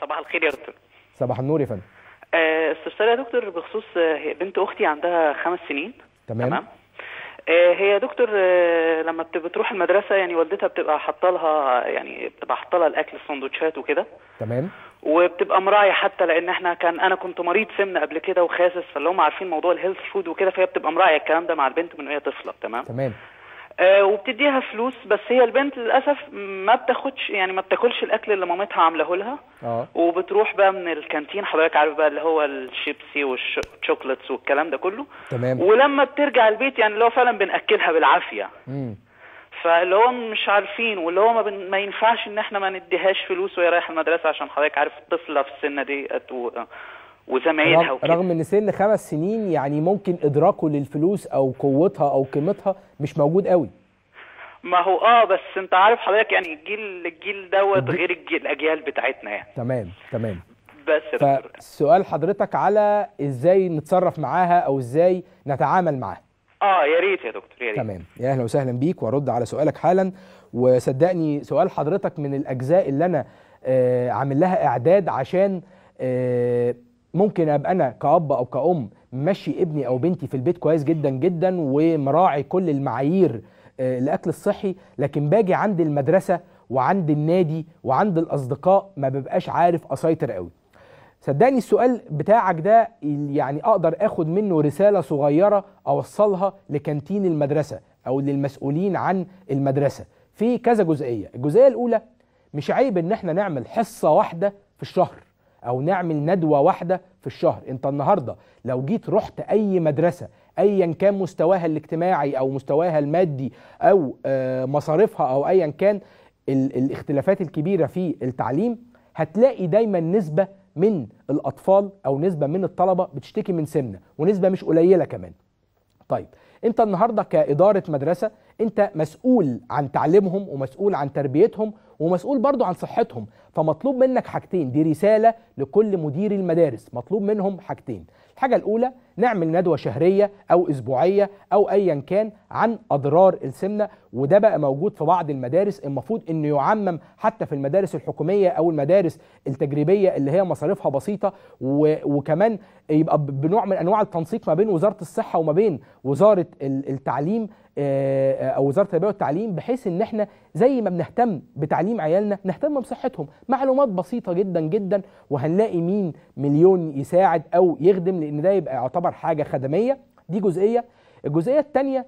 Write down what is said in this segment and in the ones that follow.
صباح الخير يا دكتور صباح النور يا فندم آه، استفسار يا دكتور بخصوص آه، بنت اختي عندها خمس سنين تمام, تمام. آه، هي دكتور لما بتروح المدرسه يعني والدتها بتبقى حاطه لها يعني بتبقى حاطه لها الاكل السندوتشات وكده تمام وبتبقى مراعيه حتى لان احنا كان انا كنت مريض سمنه قبل كده وخاسس فاللي هم عارفين موضوع الهيلث فود وكده فهي بتبقى مراعيه الكلام ده مع البنت من وهي طفله تمام تمام آه، وبتديها فلوس بس هي البنت للاسف ما بتاخدش يعني ما بتاكلش الاكل اللي مامتها عاملاه لها آه. وبتروح بقى من الكانتين حضرتك عارف بقى اللي هو الشيبسي والشوكليتس والكلام ده كله تمام ولما بترجع البيت يعني اللي هو فعلا بناكلها بالعافيه امم فاللي هو مش عارفين واللي هو ما, بن... ما ينفعش ان احنا ما نديهاش فلوس وهي رايحه المدرسه عشان حضرتك عارف الطفله في السنه دي وزمايلها وكده رغم ان سن خمس سنين يعني ممكن ادراكه للفلوس او قوتها او قيمتها مش موجود قوي ما هو اه بس انت عارف حضرتك يعني الجيل الجيل دوت غير الجيل الاجيال بتاعتنا يعني تمام تمام بس سؤال حضرتك على ازاي نتصرف معاها او ازاي نتعامل معاها اه يا ريت يا دكتور يا ريت تمام يا اهلا وسهلا بيك وارد على سؤالك حالا وصدقني سؤال حضرتك من الاجزاء اللي انا آه عامل لها اعداد عشان آه ممكن ابقى انا كاب او كأم ماشي ابني او بنتي في البيت كويس جدا جدا ومراعي كل المعايير آه، الاكل الصحي لكن باجي عند المدرسه وعند النادي وعند الاصدقاء ما ببقاش عارف اسيطر قوي صدقني السؤال بتاعك ده يعني اقدر اخد منه رساله صغيره اوصلها لكانتين المدرسه او للمسؤولين عن المدرسه في كذا جزئيه الجزئيه الاولى مش عيب ان احنا نعمل حصه واحده في الشهر او نعمل ندوه واحده في الشهر انت النهارده لو جيت رحت اي مدرسه ايا كان مستواها الاجتماعي او مستواها المادي او آه، مصاريفها او ايا كان الاختلافات الكبيره في التعليم هتلاقي دايما نسبه من الاطفال او نسبه من الطلبه بتشتكي من سمنه ونسبه مش قليله كمان طيب انت النهارده كاداره مدرسه انت مسؤول عن تعليمهم ومسؤول عن تربيتهم ومسؤول برضو عن صحتهم فمطلوب منك حاجتين دي رسالة لكل مدير المدارس مطلوب منهم حاجتين الحاجة الأولى نعمل ندوه شهريه او اسبوعيه او ايا كان عن اضرار السمنه وده بقى موجود في بعض المدارس المفروض انه يعمم حتى في المدارس الحكوميه او المدارس التجريبيه اللي هي مصاريفها بسيطه وكمان يبقى بنوع من انواع التنسيق ما بين وزاره الصحه وما بين وزاره التعليم آه، او وزاره التربيه والتعليم بحيث ان احنا زي ما بنهتم بتعليم عيالنا نهتم بصحتهم معلومات بسيطه جدا جدا وهنلاقي مين مليون يساعد او يخدم لان ده يبقى يعتبر يعتبر حاجه خدميه دي جزئيه الجزئيه الثانيه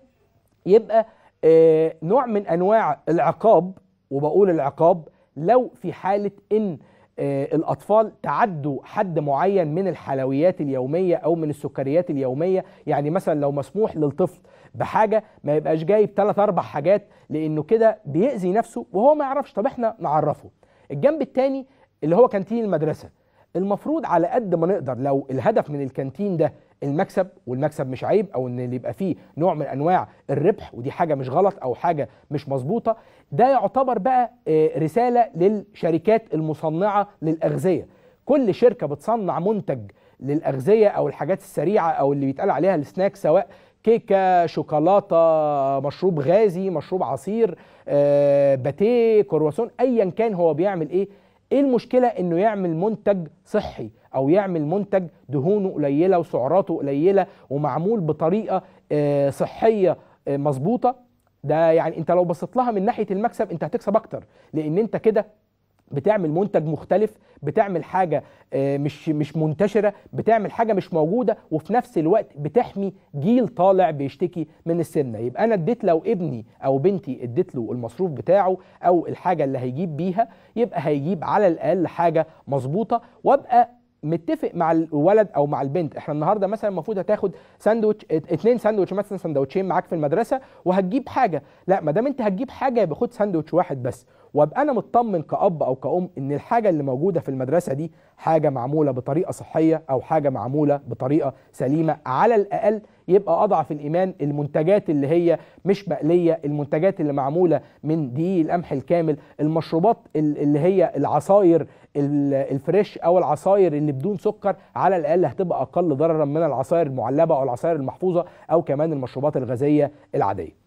يبقى آه، نوع من انواع العقاب وبقول العقاب لو في حاله ان آه، الاطفال تعدوا حد معين من الحلويات اليوميه او من السكريات اليوميه يعني مثلا لو مسموح للطفل بحاجه ما يبقاش جايب ثلاث اربع حاجات لانه كده بيأذي نفسه وهو ما يعرفش طب احنا نعرفه الجنب الثاني اللي هو كانتين المدرسه المفروض على قد ما نقدر لو الهدف من الكانتين ده المكسب والمكسب مش عيب او ان يبقى فيه نوع من انواع الربح ودي حاجه مش غلط او حاجه مش مظبوطه ده يعتبر بقى آه، رساله للشركات المصنعه للاغذيه كل شركه بتصنع منتج للاغذيه او الحاجات السريعه او اللي بيتقال عليها السناك سواء كيكه شوكولاته مشروب غازي مشروب عصير آه، باتيه كرواسون ايا كان هو بيعمل ايه ايه المشكله انه يعمل منتج صحي او يعمل منتج دهونه قليله وسعراته قليله ومعمول بطريقه آه، صحيه آه، مظبوطه ده يعني انت لو بصيت لها من ناحيه المكسب انت هتكسب اكتر لان انت كده بتعمل منتج مختلف بتعمل حاجه آه، مش مش منتشره بتعمل حاجه مش موجوده وفي نفس الوقت بتحمي جيل طالع بيشتكي من السمنه يبقى انا اديت لو ابني او بنتي اديت له المصروف بتاعه او الحاجه اللي هيجيب بيها يبقى هيجيب على الاقل حاجه مظبوطه وابقى متفق مع الولد او مع البنت احنا النهارده مثلا المفروض هتاخد ساندوتش اتنين ساندوتش مثلا ساندوتشين معاك في المدرسه وهتجيب حاجه لا ما دام انت هتجيب حاجه يبقى خد ساندوتش واحد بس وابقى انا مطمن كاب او كأم ان الحاجه اللي موجوده في المدرسه دي حاجه معموله بطريقه صحيه او حاجه معموله بطريقه سليمه على الاقل يبقى اضعف الايمان المنتجات اللي هي مش مقليه المنتجات اللي معموله من دقيق القمح الكامل المشروبات اللي هي العصاير الفريش او العصاير اللي بدون سكر على الاقل هتبقى اقل ضررا من العصاير المعلبه او العصاير المحفوظه او كمان المشروبات الغازيه العاديه